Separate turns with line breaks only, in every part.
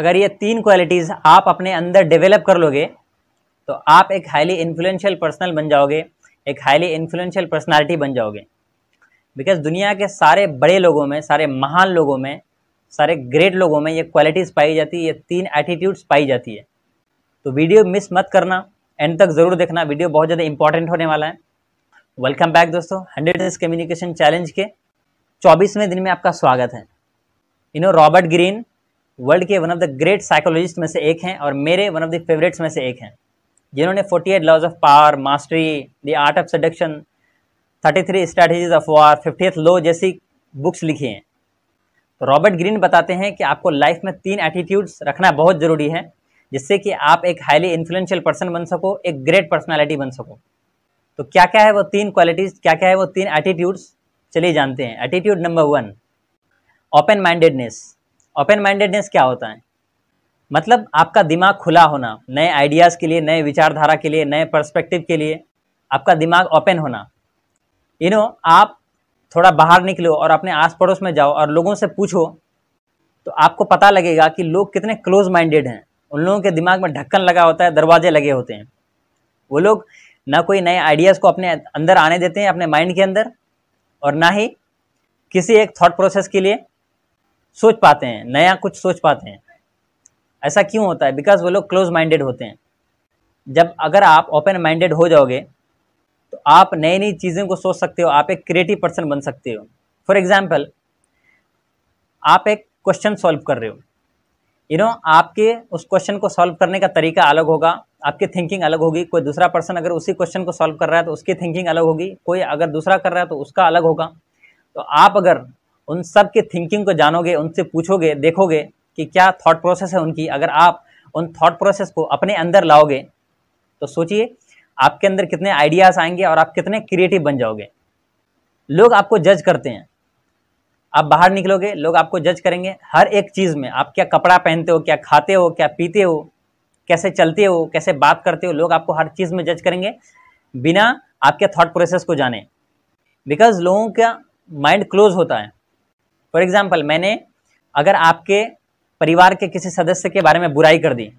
अगर ये तीन क्वालिटीज़ आप अपने अंदर डेवलप कर लोगे तो आप एक हाईली इन्फ्लुएंशियल पर्सनल बन जाओगे एक हाईली इन्फ्लुएंशियल पर्सनालिटी बन जाओगे बिकॉज दुनिया के सारे बड़े लोगों में सारे महान लोगों में सारे ग्रेट लोगों में ये क्वालिटीज़ पाई जाती है ये तीन एटीट्यूड्स पाई जाती है तो वीडियो मिस मत करना एंड तक ज़रूर देखना वीडियो बहुत ज़्यादा इंपॉर्टेंट होने वाला है वेलकम बैक दोस्तों हंड्रेड कम्युनिकेशन चैलेंज के चौबीसवें दिन में आपका स्वागत है you know Robert Greene world के one of the great psychologist में से एक हैं और मेरे वन ऑफ द फेवरेट्स में से एक हैं जिन्होंने forty eight laws of power mastery the art of seduction thirty three strategies of war fifty law जैसी बुक्स लिखी हैं तो रॉबर्ट ग्रीन बताते हैं कि आपको लाइफ में तीन एटीट्यूड्स रखना बहुत ज़रूरी है जिससे कि आप एक हाईली इन्फ्लुएंशियल पर्सन बन सको एक ग्रेट पर्सनैलिटी बन सको तो क्या क्या है वो तीन क्वालिटीज़ क्या क्या है वो तीन एटीट्यूड्स चलिए जानते हैं attitude number one open mindedness open mindedness क्या होता है मतलब आपका दिमाग खुला होना नए आइडियाज़ के लिए नए विचारधारा के लिए नए पर्सपेक्टिव के लिए आपका दिमाग ओपन होना यू नो आप थोड़ा बाहर निकलो और अपने आस पड़ोस में जाओ और लोगों से पूछो तो आपको पता लगेगा कि लोग कितने क्लोज माइंडेड हैं उन लोगों के दिमाग में ढक्कन लगा होता है दरवाजे लगे होते हैं वो लोग ना कोई नए आइडियाज़ को अपने अंदर आने देते हैं अपने माइंड के अंदर और ना ही किसी एक थॉट प्रोसेस के लिए सोच पाते हैं नया कुछ सोच पाते हैं ऐसा क्यों होता है बिकॉज वो लोग क्लोज माइंडेड होते हैं जब अगर आप ओपन माइंडेड हो जाओगे तो आप नई नई चीज़ों को सोच सकते हो आप एक क्रिएटिव पर्सन बन सकते हो फॉर एग्ज़ाम्पल आप एक क्वेश्चन सॉल्व कर रहे हो यू नो आपके उस क्वेश्चन को सॉल्व करने का तरीका अलग होगा आपकी थिंकिंग अलग होगी कोई दूसरा पर्सन अगर उसी क्वेश्चन को सॉल्व कर रहा है तो उसकी थिंकिंग अलग होगी कोई अगर दूसरा कर रहा है तो उसका अलग होगा तो आप अगर उन सब के थिंकिंग को जानोगे उनसे पूछोगे देखोगे कि क्या थॉट प्रोसेस है उनकी अगर आप उन थॉट प्रोसेस को अपने अंदर लाओगे तो सोचिए आपके अंदर कितने आइडियाज़ आएंगे और आप कितने क्रिएटिव बन जाओगे लोग आपको जज करते हैं आप बाहर निकलोगे लोग आपको जज करेंगे हर एक चीज़ में आप क्या कपड़ा पहनते हो क्या खाते हो क्या पीते हो कैसे चलते हो कैसे बात करते हो लोग आपको हर चीज़ में जज करेंगे बिना आपके थॉट प्रोसेस को जाने बिकॉज लोगों का माइंड क्लोज होता है फॉर एग्जाम्पल मैंने अगर आपके परिवार के किसी सदस्य के बारे में बुराई कर दी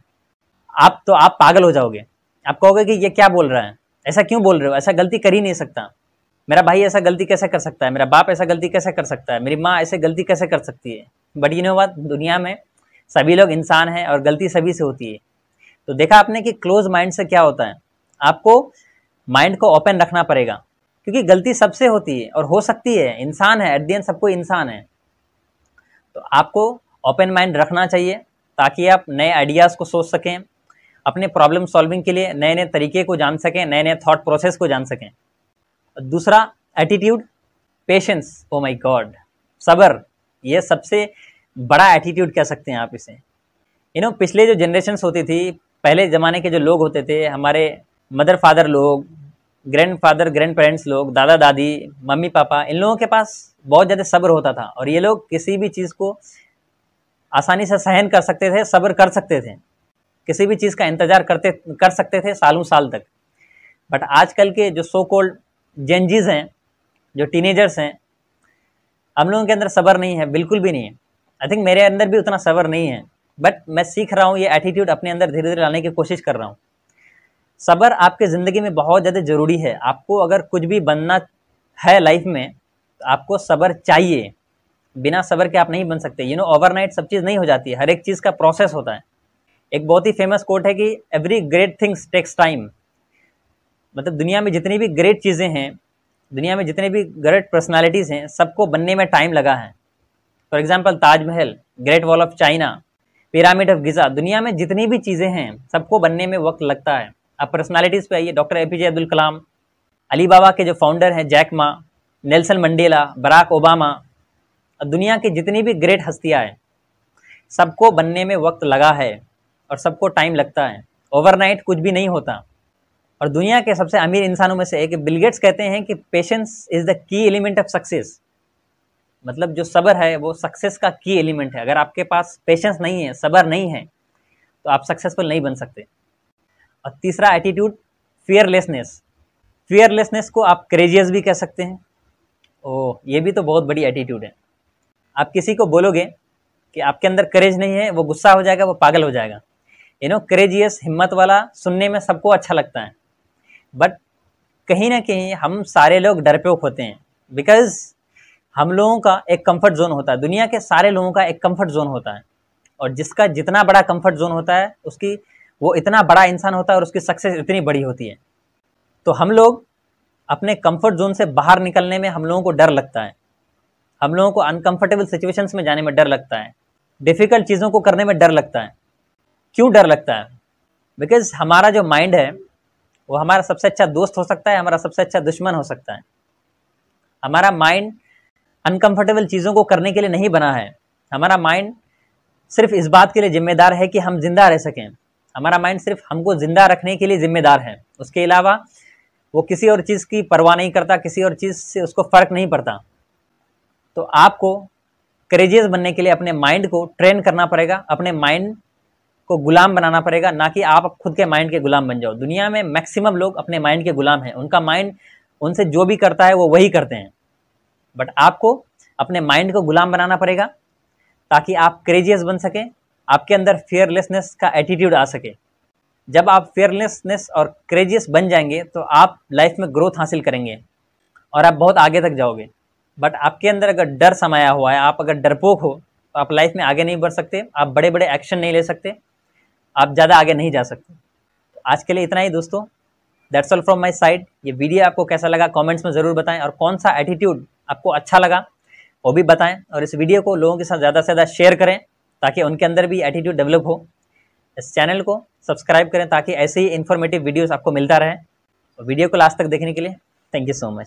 आप तो आप पागल हो जाओगे आप कहोगे कि ये क्या बोल रहा है ऐसा क्यों बोल रहे हो ऐसा गलती कर ही नहीं सकता मेरा भाई ऐसा गलती कैसे कर सकता है मेरा बाप ऐसा गलती कैसे कर सकता है मेरी माँ ऐसे गलती कैसे कर सकती है बट यू नो बात दुनिया में सभी लोग इंसान हैं और गलती सभी से होती है तो देखा आपने कि क्लोज माइंड से क्या होता है आपको माइंड को ओपन रखना पड़ेगा क्योंकि गलती सबसे होती है और हो सकती है इंसान है एट दी एंड सबको इंसान है तो आपको ओपन माइंड रखना चाहिए ताकि आप नए आइडियाज़ को सोच सकें अपने प्रॉब्लम सॉल्विंग के लिए नए नए तरीके को जान सकें नए नए थॉट प्रोसेस को जान सकें दूसरा attitude patience oh my god सबर ये सबसे बड़ा एटीट्यूड कह सकते हैं आप इसे यू नो पिछले जो जनरेशन्स होती थी पहले ज़माने के जो लोग होते थे हमारे मदर फादर लोग ग्रैंड फादर ग्रैंड पेरेंट्स लोग दादा दादी मम्मी पापा इन लोगों के पास बहुत ज़्यादा सब्र होता था और ये लोग किसी भी चीज़ को आसानी से सहन कर सकते थे सब्र कर सकते थे किसी भी चीज़ का इंतज़ार करते कर सकते थे सालों साल तक बट आजकल के जो सो कोल्ड जेंजीज हैं जो टीनेजर्स हैं हम लोगों के अंदर सब्र नहीं है बिल्कुल भी नहीं है आई थिंक मेरे अंदर भी उतना सब्र नहीं है बट मैं सीख रहा हूँ ये एटीट्यूड अपने अंदर धीरे धीरे लाने की कोशिश कर रहा हूँ सब्र आपके ज़िंदगी में बहुत ज़्यादा ज़रूरी है आपको अगर कुछ भी बनना है लाइफ में तो आपको सब्र चाहिए बिना सब्र के आप नहीं बन सकते यू नो ओवरनाइट सब चीज़ नहीं हो जाती है हर एक चीज़ का प्रोसेस होता है एक बहुत ही फेमस कोट है कि every great things takes time मतलब दुनिया में जितनी भी ग्रेट चीज़ें हैं दुनिया में जितने भी ग्रेट पर्सनालिटीज़ हैं सबको बनने में टाइम लगा है for example Taj Mahal great wall of China pyramid of Giza दुनिया में जितनी भी चीज़ें हैं सबको बनने में वक्त लगता है आप पर्सनालिटीज़ पे आइए doctor A P J Abdul Kalam Alibaba के जो फाउंडर हैं Jack Ma Nelson Mandela Barack Obama और दुनिया की जितनी भी ग्रेट हस्तियाँ हैं सबको बनने में वक्त लगा है और सबको टाइम लगता है ओवरनाइट कुछ भी नहीं होता और दुनिया के सबसे अमीर इंसानों में से एक बिलगेट्स कहते हैं कि patience is the key element of success मतलब जो सब्र है वो सक्सेस का की एलिमेंट है अगर आपके पास पेशेंस नहीं है सब्र नहीं है तो आप सक्सेसफुल नहीं बन सकते और तीसरा एटीट्यूड फियरलेसनेस फियरलेसनेस को आप क्रेजियस भी कह सकते हैं ओ ये भी तो बहुत बड़ी एटीट्यूड है आप किसी को बोलोगे कि आपके अंदर करेज नहीं है वो गुस्सा हो जाएगा वो पागल हो जाएगा यू नो करेजियस हिम्मत वाला सुनने में सबको अच्छा लगता है बट कहीं ना कहीं हम सारे लोग डरपोक होते हैं बिकॉज हम लोगों का एक कंफर्ट जोन होता है दुनिया के सारे लोगों का एक कंफर्ट जोन होता है और जिसका जितना बड़ा कंफर्ट जोन होता है उसकी वो इतना बड़ा इंसान होता है और उसकी सक्सेस इतनी बड़ी होती है तो हम लोग अपने कंफर्ट जोन से बाहर निकलने में हम लोगों को डर लगता है हम लोगों को अनकंफर्टेबल सिचुएशंस में जाने में डर लगता है डिफ़िकल्ट चीज़ों को करने में डर लगता है क्यों डर लगता है बिकॉज हमारा जो माइंड है वो हमारा सबसे अच्छा दोस्त हो सकता है हमारा सबसे अच्छा दुश्मन हो सकता है हमारा माइंड अनकंफर्टेबल चीज़ों को करने के लिए नहीं बना है हमारा माइंड सिर्फ इस बात के लिए जिम्मेदार है कि हम जिंदा रह सकें हमारा माइंड सिर्फ हमको ज़िंदा रखने के लिए ज़िम्मेदार है उसके अलावा वो किसी और चीज़ की परवाह नहीं करता किसी और चीज़ से उसको फ़र्क नहीं पड़ता तो आपको करेजियस बनने के लिए अपने माइंड को ट्रेन करना पड़ेगा अपने माइंड को गुलाम बनाना पड़ेगा ना कि आप खुद के माइंड के गुलाम बन जाओ दुनिया में मैक्सिमम लोग अपने माइंड के गुलाम हैं उनका माइंड उनसे जो भी करता है वो वही करते हैं बट आपको अपने माइंड को गुलाम बनाना पड़ेगा ताकि आप करेजियस बन सकें आपके अंदर फेयरलेसनेस का एटीट्यूड आ सके जब आप फेयरलेसनेस और क्रेजियस बन जाएंगे तो आप लाइफ में ग्रोथ हासिल करेंगे और आप बहुत आगे तक जाओगे बट आपके अंदर अगर डर समाया हुआ है आप अगर डरपोक हो तो आप लाइफ में आगे नहीं बढ़ सकते आप बड़े बड़े एक्शन नहीं ले सकते आप ज़्यादा आगे नहीं जा सकते तो आज के लिए इतना ही दोस्तों that's all from my side ये वीडियो आपको कैसा लगा कॉमेंट्स में ज़रूर बताएं और कौन सा एटीट्यूड आपको अच्छा लगा वो भी बताएं और इस वीडियो को लोगों के साथ ज़्यादा से ज़्यादा शेयर करें ताकि उनके अंदर भी एटीट्यूड डेवलप हो इस चैनल को सब्सक्राइब करें ताकि ऐसे ही इन्फॉर्मेटिव वीडियोस आपको मिलता रहे वीडियो को लास्ट तक देखने के लिए थैंक यू सो मच